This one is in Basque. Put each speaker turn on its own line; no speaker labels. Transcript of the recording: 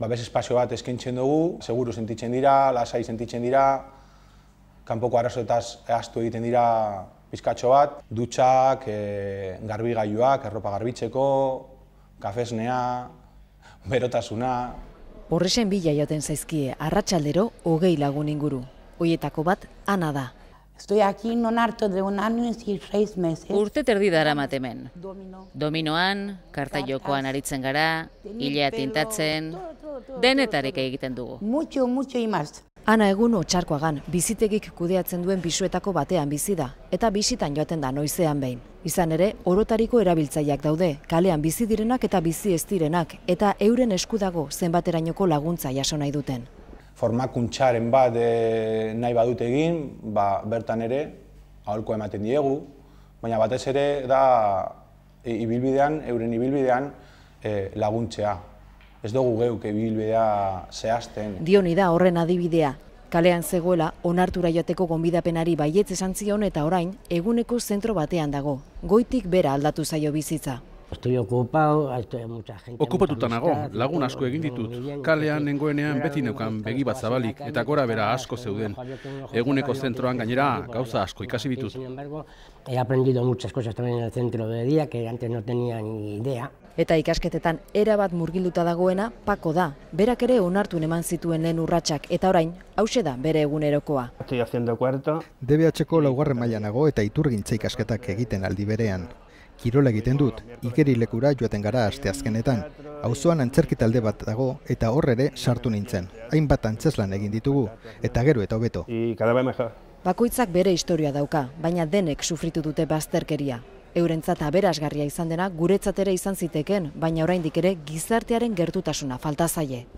ba, bez espazio bat eskaintzen dugu, seguru sentitzen dira, lasai sentitzen dira, kanpoko arazoetaz eaztu egiten dira pizkatxo bat, dutxak, e, eh, garbi gaiuak, erropa garbitzeko, kafesnea, berotasuna...
Horresen bila joten zaizkie, arratsaldero hogei lagun inguru. Hoietako bat, ana da, Estoy aquí non harto de un año y seis meses. Urte terdi dara matemen. Dominoan, karta jokoan aritzen gara, hilea tintatzen, denetarek egiten dugu. Mucho, mucho y Ana egun otxarkoagan, bizitegik kudeatzen duen bisuetako batean bizi da, eta bisitan joaten da noizean behin. Izan ere, orotariko erabiltzaileak daude, kalean bizi direnak eta bizi ez direnak, eta euren eskudago zenbaterainoko laguntza jaso nahi duten
formakuntxaren bat e, nahi badut egin, ba, bertan ere aholko ematen diegu, baina batez ere da e, ibilbidean, euren ibilbidean eh, laguntzea. Ez dugu geuk ibilbidea zehazten.
Dionida da horren adibidea. Kalean zegoela onartura jateko gonbidapenari baietz esan zion eta orain eguneko zentro batean dago. Goitik bera aldatu zaio bizitza.
Estoy ocupado, estoy Okupatuta nago, lagun asko egin ditut. Kalean nengoenean beti neukan begi bat zabalik eta gora bera asko zeuden. Eguneko zentroan gainera gauza asko ikasi ditut.
He aprendido muchas cosas también en el centro de día que antes no tenía ni idea. Eta ikasketetan erabat bat murgilduta dagoena pako da. Berak ere onartu eman zituen len urratsak eta orain hause da bere egunerokoa. Estoy haciendo cuarto.
Debe laugarren mailanago eta iturgintza ikasketak egiten aldi berean kirola egiten dut, ikeri lekura joaten gara aste azkenetan. Hauzoan antzerki talde bat dago eta horre ere sartu nintzen. Hainbat antzeslan egin ditugu eta gero eta hobeto.
Bakoitzak bere historia dauka, baina denek sufritu dute bazterkeria. Eurentzat berazgarria izan dena guretzatere izan ziteken, baina oraindik ere gizartearen gertutasuna falta zaie.